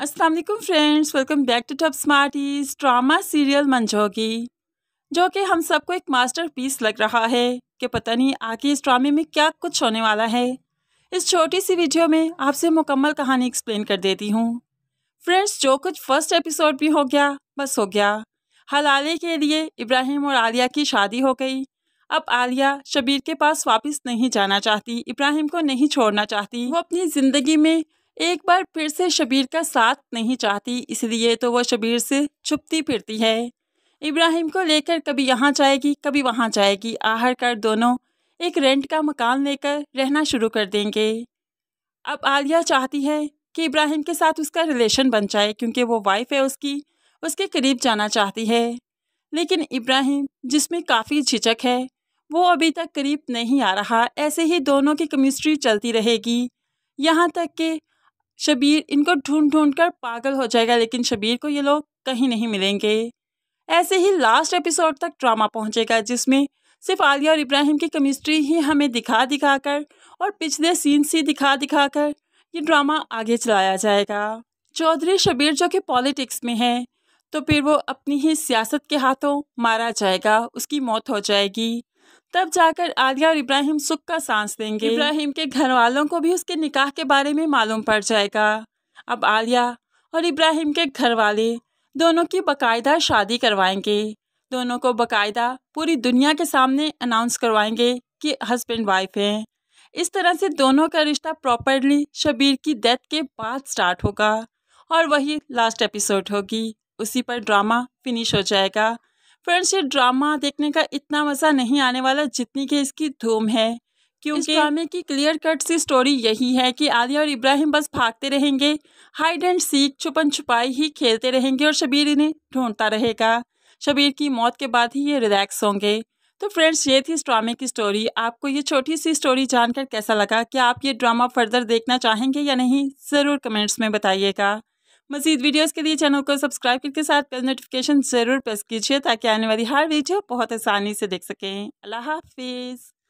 Aslam friends welcome back to top smarties drama serial मंजोगी जो कि हम सबको एक मास्टर पीस लग रहा है कि पता नहीं आगे इस ड्रामे में क्या कुछ होने वाला है इस छोटी सी वीडियो में आपसे मुकम्मल कहानी एक्सप्लेन कर देती हूँ फ्रेंड्स जो कुछ फर्स्ट एपिसोड भी हो गया बस हो गया हलाले के लिए इब्राहिम और आलिया की शादी हो गई अब आलिया शबीर के पास वापस नहीं जाना चाहती इब्राहिम को नहीं छोड़ना चाहती वो अपनी ज़िंदगी में एक बार फिर से शबीर का साथ नहीं चाहती इसलिए तो वह शबीर से छुपती फिरती है इब्राहिम को लेकर कभी यहाँ जाएगी कभी वहाँ जाएगी आहर कर दोनों एक रेंट का मकान लेकर रहना शुरू कर देंगे अब आलिया चाहती है कि इब्राहिम के साथ उसका रिलेशन बन जाए क्योंकि वो वाइफ है उसकी उसके करीब जाना चाहती है लेकिन इब्राहिम जिसमें काफ़ी झिझक है वो अभी तक करीब नहीं आ रहा ऐसे ही दोनों की केमिस्ट्री चलती रहेगी यहाँ तक कि शबीर इनको ढूंढ ढूंढ कर पागल हो जाएगा लेकिन शबीर को ये लोग कहीं नहीं मिलेंगे ऐसे ही लास्ट एपिसोड तक ड्रामा पहुंचेगा जिसमें सिर्फ आलिया और इब्राहिम की केमिस्ट्री ही हमें दिखा दिखा कर और पिछले सीन से दिखा दिखा कर ये ड्रामा आगे चलाया जाएगा चौधरी शबीर जो कि पॉलिटिक्स में है तो फिर वो अपनी ही सियासत के हाथों मारा जाएगा उसकी मौत हो जाएगी तब जाकर आलिया और इब्राहिम सुख का सांस देंगे इब्राहिम के घर वालों को भी उसके निकाह के बारे में मालूम पड़ जाएगा अब आलिया और इब्राहिम के घर वाले दोनों की बाकायदा शादी करवाएंगे दोनों को बाकायदा पूरी दुनिया के सामने अनाउंस करवाएंगे कि हस्बैंड वाइफ हैं इस तरह से दोनों का रिश्ता प्रॉपरली शबीर की डेथ के बाद स्टार्ट होगा और वही लास्ट एपिसोड होगी उसी पर ड्रामा फिनिश हो जाएगा फ्रेंड्स ये ड्रामा देखने का इतना मज़ा नहीं आने वाला जितनी कि इसकी धूम है क्योंकि ड्रामे की क्लियर कट सी स्टोरी यही है कि आलिया और इब्राहिम बस भागते रहेंगे हाइड एंड सीख छुपन छुपाई ही खेलते रहेंगे और शबीर इन्हें ढूंढता रहेगा शबीर की मौत के बाद ही ये रिलैक्स होंगे तो फ्रेंड्स ये थी इस ड्रामे की स्टोरी आपको ये छोटी सी स्टोरी जानकर कैसा लगा क्या आप ये ड्रामा फर्दर देखना चाहेंगे या नहीं ज़रूर कमेंट्स में बताइएगा मजीद वीडियोस के लिए चैनल को सब्सक्राइब करके साथ बेल नोटिफिकेशन ज़रूर प्रेस कीजिए ताकि आने वाली हर वीडियो बहुत आसानी से देख सकें अल्लाह हाफिज़